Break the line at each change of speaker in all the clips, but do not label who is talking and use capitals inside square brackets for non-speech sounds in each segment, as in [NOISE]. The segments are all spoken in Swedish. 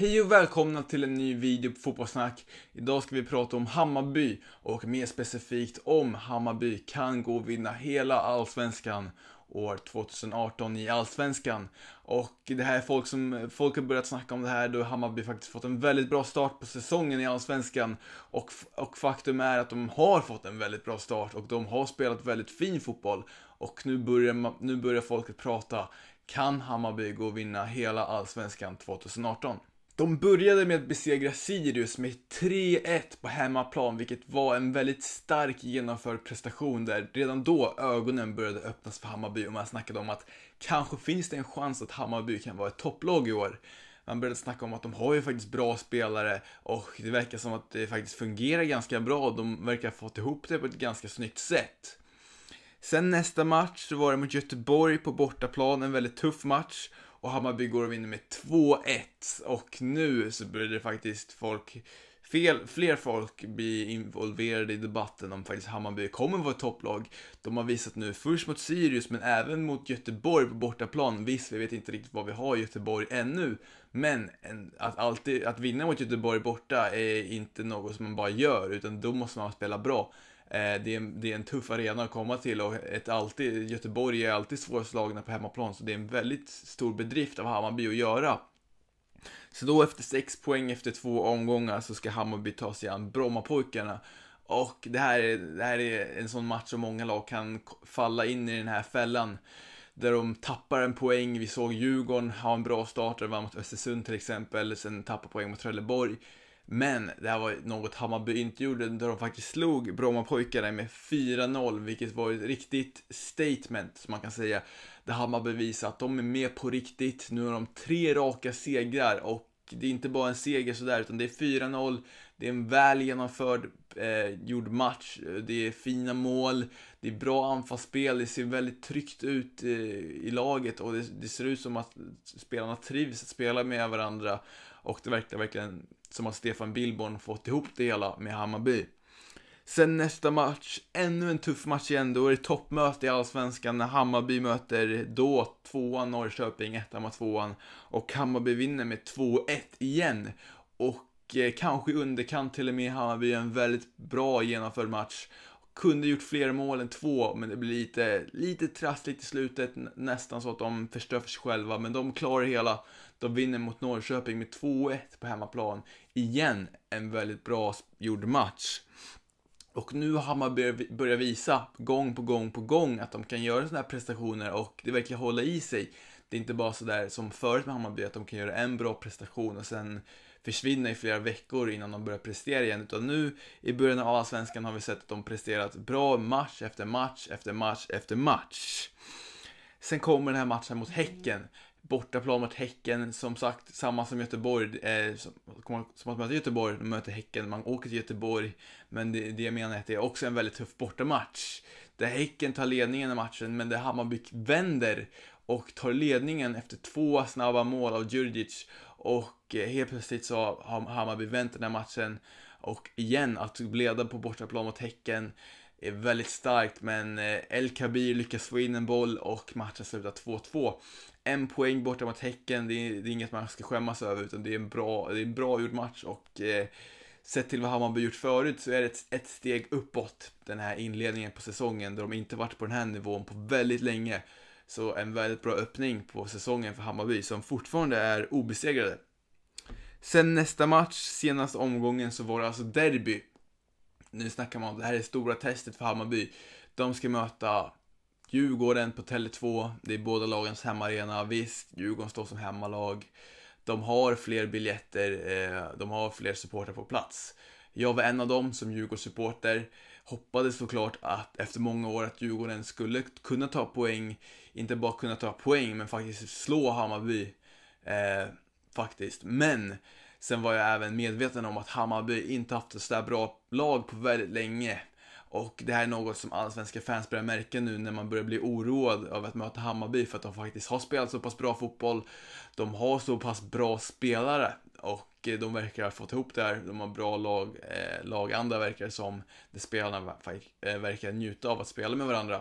Hej och välkomna till en ny video på Fotbollssnack. Idag ska vi prata om Hammarby och mer specifikt om Hammarby kan gå och vinna hela allsvenskan år 2018 i allsvenskan. Och det här är folk som, folk har börjat snacka om det här då Hammarby faktiskt fått en väldigt bra start på säsongen i allsvenskan. Och, och faktum är att de har fått en väldigt bra start och de har spelat väldigt fin fotboll. Och nu börjar, nu börjar folket prata, kan Hammarby gå och vinna hela allsvenskan 2018? De började med att besegra Sirius med 3-1 på hemmaplan, vilket var en väldigt stark genomförd prestation där redan då ögonen började öppnas för Hammarby och man snackade om att kanske finns det en chans att Hammarby kan vara ett topplag i år. Man började snacka om att de har ju faktiskt bra spelare och det verkar som att det faktiskt fungerar ganska bra och de verkar ha fått ihop det på ett ganska snyggt sätt. Sen nästa match så var det mot Göteborg på bortaplan, en väldigt tuff match och Hammarby går och vinner med 2-1. Och nu så börjar det faktiskt folk fel, fler folk blir involverade i debatten om faktiskt Hammarby kommer vara ett topplag. De har visat nu, först mot Sirius men även mot Göteborg på bortaplan. Visst, vi vet inte riktigt vad vi har i Göteborg ännu, men att, alltid, att vinna mot Göteborg borta är inte något som man bara gör, utan då måste man spela bra. Eh, det, är, det är en tuff arena att komma till och ett alltid, Göteborg är alltid svårslagna på hemmaplan så det är en väldigt stor bedrift av Hammarby att göra. Så då efter 6 poäng efter två omgångar så ska Hammarby ta sig an Brommapojkarna. Och det här, är, det här är en sån match som många lag kan falla in i den här fällan. Där de tappar en poäng, vi såg Djurgården ha en bra start, där de vann mot Östersund till exempel, sen tappar poäng mot Trelleborg. Men det här var något Hammarby inte gjorde där de faktiskt slog Brommapojkarna med 4-0 vilket var ett riktigt statement som man kan säga. Där Hammarby visar att de är med på riktigt. Nu har de tre raka segrar och det är inte bara en seger sådär utan det är 4-0. Det är en väl genomförd eh, gjord match. Det är fina mål. Det är bra anfallsspel. Det ser väldigt tryggt ut eh, i laget och det, det ser ut som att spelarna trivs att spela med varandra. Och det verkar verkligen som att Stefan Billborn fått ihop det hela med Hammarby. Sen nästa match, ännu en tuff match igen, då är det toppmöte i Allsvenskan när Hammarby möter då tvåan Norrköping, ettan mot tvåan och Hammarby vinner med 2-1 igen. Och eh, kanske i underkant till och med Hammarby en väldigt bra genomförd match kunde gjort fler mål än två, men det blir lite, lite trassligt i slutet, nästan så att de förstör för sig själva, men de klarar hela. De vinner mot Norrköping med 2-1 på hemmaplan. Igen en väldigt bra gjord match. Och nu har Hammarby börjat visa gång på gång på gång att de kan göra sådana här prestationer och det verkar hålla i sig. Det är inte bara sådär som förut med Hammarby att de kan göra en bra prestation och sen försvinna i flera veckor innan de börjar prestera igen. Utan nu i början av Allsvenskan har vi sett att de presterat bra match efter match efter match efter match. Sen kommer den här matchen mot Häcken. Bortaplan mot Häcken, som sagt, samma som Göteborg. Eh, som, som att möta Göteborg, de möter Häcken, man åker till Göteborg. Men det, det jag menar är att det är också en väldigt tuff bortamatch. Där Häcken tar ledningen i matchen, men där Hammarby vänder och tar ledningen efter två snabba mål av Djurdjic och eh, helt plötsligt så har Hammarby vänt den här matchen och igen att leda på bortaplan mot Häcken är väldigt starkt men eh, El Kabir lyckas få in en boll och matchen slutar 2-2. En poäng borta mot Häcken, det är, det är, inget man ska skämmas över utan det är en bra, det är en bra gjord match och eh, sett till vad Hammarby gjort förut så är det ett, ett, steg uppåt den här inledningen på säsongen där de inte varit på den här nivån på väldigt länge. Så en väldigt bra öppning på säsongen för Hammarby som fortfarande är obesegrade. Sen nästa match, senaste omgången, så var det alltså derby. Nu snackar man om det här är stora testet för Hammarby. De ska möta Djurgården på Tele2. Det är båda lagens hemmaarena. Visst, Djurgården står som hemmalag. De har fler biljetter, eh, de har fler supportrar på plats. Jag var en av dem som Djurgårdssupporter. Hoppades såklart att efter många år att Djurgården skulle kunna ta poäng inte bara kunna ta poäng, men faktiskt slå Hammarby. Eh, faktiskt. Men sen var jag även medveten om att Hammarby inte haft ett sådär bra lag på väldigt länge. Och det här är något som allsvenska fans börjar märka nu när man börjar bli oroad över att möta Hammarby för att de faktiskt har spelat så pass bra fotboll. De har så pass bra spelare och eh, de verkar ha fått ihop det här. De har bra lag, eh, laganda verkar som. Det spelarna eh, verkar njuta av att spela med varandra.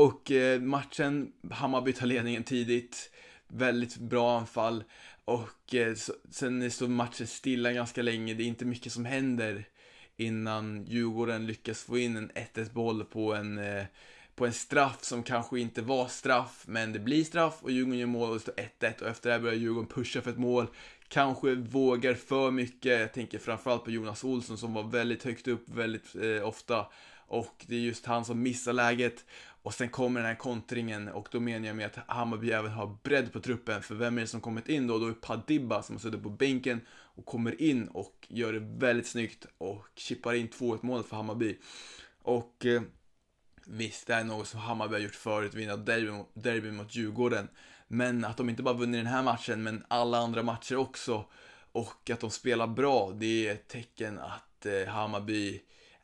Och eh, matchen, Hammarby tar ledningen tidigt. Väldigt bra anfall. Och eh, sen står matchen stilla ganska länge. Det är inte mycket som händer innan Djurgården lyckas få in en 1-1 boll på en, eh, på en straff som kanske inte var straff, men det blir straff och Djurgården gör mål och det står 1-1 och efter det börjar Djurgården pusha för ett mål. Kanske vågar för mycket, jag tänker framförallt på Jonas Olsson som var väldigt högt upp väldigt eh, ofta och det är just han som missar läget och sen kommer den här kontringen och då menar jag med att Hammarby även har bredd på truppen. För vem är det som kommit in då? Då är Padibba som har suttit på bänken och kommer in och gör det väldigt snyggt och chippar in 2-1 målet för Hammarby. Och eh, visst, det är något som Hammarby har gjort förut, vinna derby, derby mot Djurgården. Men att de inte bara vunnit den här matchen, men alla andra matcher också och att de spelar bra, det är ett tecken att eh, Hammarby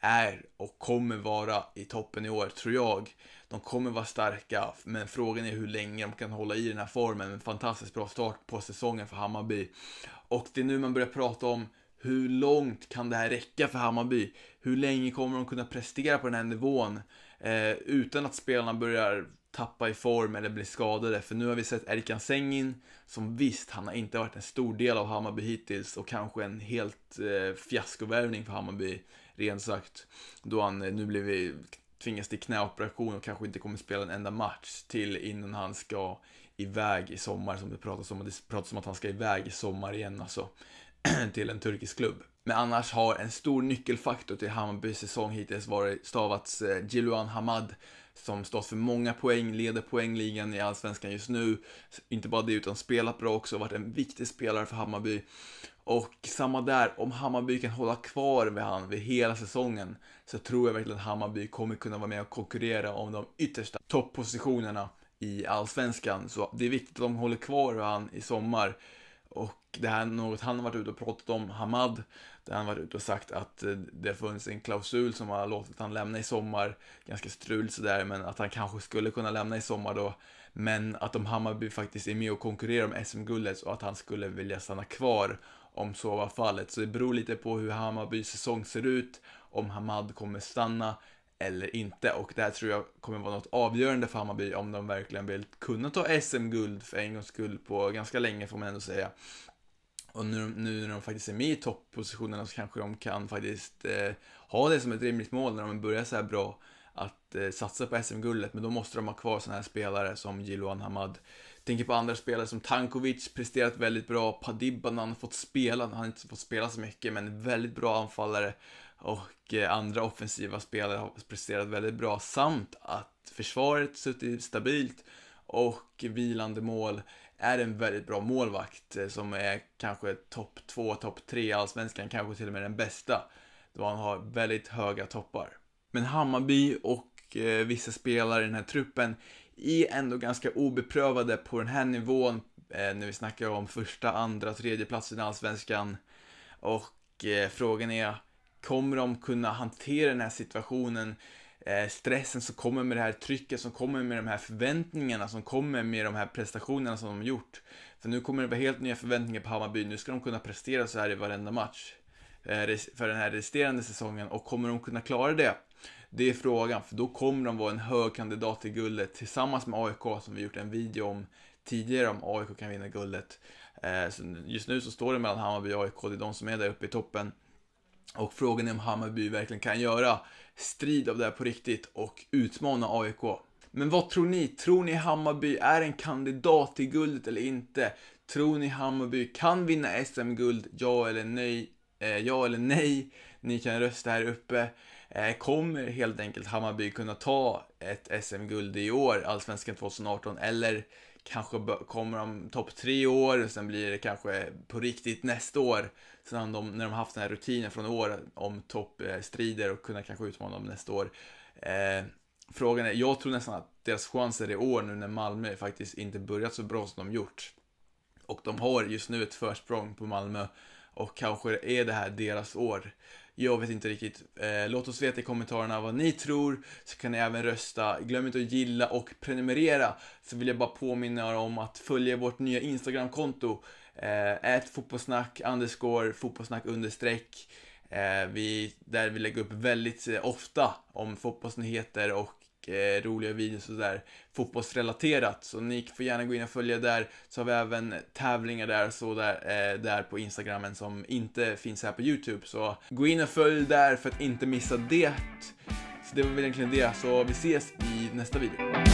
är och kommer vara i toppen i år, tror jag. De kommer vara starka, men frågan är hur länge de kan hålla i den här formen. En fantastiskt bra start på säsongen för Hammarby. Och det är nu man börjar prata om hur långt kan det här räcka för Hammarby? Hur länge kommer de kunna prestera på den här nivån? Eh, utan att spelarna börjar tappa i form eller bli skadade. För nu har vi sett Erkan Sengin, som visst, han har inte varit en stor del av Hammarby hittills och kanske en helt eh, fiaskovärvning för Hammarby, rent sagt. Då han eh, nu blivit, tvingas till knäoperation och kanske inte kommer spela en enda match till innan han ska iväg i sommar, som det pratas om. Det pratas om att han ska iväg i sommar igen alltså, [CLEARS THROAT] till en turkisk klubb. Men annars har en stor nyckelfaktor till Hammarbys säsong hittills varit stavats eh, Hamad som stått för många poäng, leder poängligan i Allsvenskan just nu. Inte bara det, utan spelat bra också, varit en viktig spelare för Hammarby. Och samma där, om Hammarby kan hålla kvar med han vid hela säsongen så tror jag verkligen att Hammarby kommer kunna vara med och konkurrera om de yttersta topppositionerna i Allsvenskan. Så det är viktigt att de håller kvar han i sommar. Och det här är något han har varit ute och pratat om, Hamad. Där han varit ute och sagt att eh, det funnits en klausul som har låtit han lämna i sommar. Ganska strul sådär, men att han kanske skulle kunna lämna i sommar då. Men att om Hammarby faktiskt är med och konkurrerar om SM-guldet och att han skulle vilja stanna kvar om så var fallet. Så det beror lite på hur Hammarbys säsong ser ut, om Hamad kommer stanna eller inte. Och det här tror jag kommer vara något avgörande för Hammarby om de verkligen vill kunna ta SM-guld för en gångs skull på ganska länge får man ändå säga. Och nu, nu när de faktiskt är med i topppositionerna så kanske de kan faktiskt eh, ha det som ett rimligt mål när de börjar så här bra att eh, satsa på SM-guldet, men då måste de ha kvar sådana här spelare som Jiloan Hamad. Tänker på andra spelare som Tankovic, presterat väldigt bra, Padibba när han fått spela, han har inte fått spela så mycket, men väldigt bra anfallare och eh, andra offensiva spelare har presterat väldigt bra, samt att försvaret suttit stabilt och vilande mål är en väldigt bra målvakt eh, som är kanske topp 2, topp 3 i Allsvenskan, kanske till och med den bästa. Då han har väldigt höga toppar. Men Hammarby och eh, vissa spelare i den här truppen är ändå ganska obeprövade på den här nivån eh, när vi snackar om första, andra, tredje platsen i Allsvenskan. Och frågan är, kommer de kunna hantera den här situationen? Eh, stressen som kommer med det här trycket, som kommer med de här förväntningarna, som kommer med de här prestationerna som de gjort. För nu kommer det vara helt nya förväntningar på Hammarby, nu ska de kunna prestera så här i varenda match eh, för den här resterande säsongen och kommer de kunna klara det? Det är frågan, för då kommer de vara en hög kandidat till guldet tillsammans med AIK som vi gjort en video om tidigare om AIK kan vinna guldet. Eh, så just nu så står det mellan Hammarby och AIK, det är de som är där uppe i toppen. Och frågan är om Hammarby verkligen kan göra strid av det här på riktigt och utmana AIK. Men vad tror ni? Tror ni Hammarby är en kandidat till guldet eller inte? Tror ni Hammarby kan vinna SM-guld? Ja eller nej? Eh, ja eller nej? Ni kan rösta här uppe. Eh, kommer helt enkelt Hammarby kunna ta ett SM-guld i år, Allsvenskan 2018, eller kanske kommer de topp tre år, sen blir det kanske på riktigt nästa år. Sen de, när de haft den här rutinen från år om toppstrider och kunna kanske utmana dem nästa år. Eh, frågan är, jag tror nästan att deras chanser i år nu när Malmö faktiskt inte börjat så bra som de gjort. Och de har just nu ett försprång på Malmö och kanske är det här deras år. Jag vet inte riktigt. Eh, låt oss veta i kommentarerna vad ni tror, så kan ni även rösta. Glöm inte att gilla och prenumerera. Så vill jag bara påminna er om att följa vårt nya Instagramkonto. Eh, fotbollssnack, underscore, fotbollssnack understreck. Eh, vi, där vi lägger upp väldigt eh, ofta om fotbollsnyheter och eh, roliga videos och där fotbollsrelaterat. Så ni får gärna gå in och följa där. Så har vi även tävlingar där, så där, eh, där på Instagramen som inte finns här på YouTube. Så gå in och följ där för att inte missa det. Så det var väl egentligen det, så vi ses i nästa video.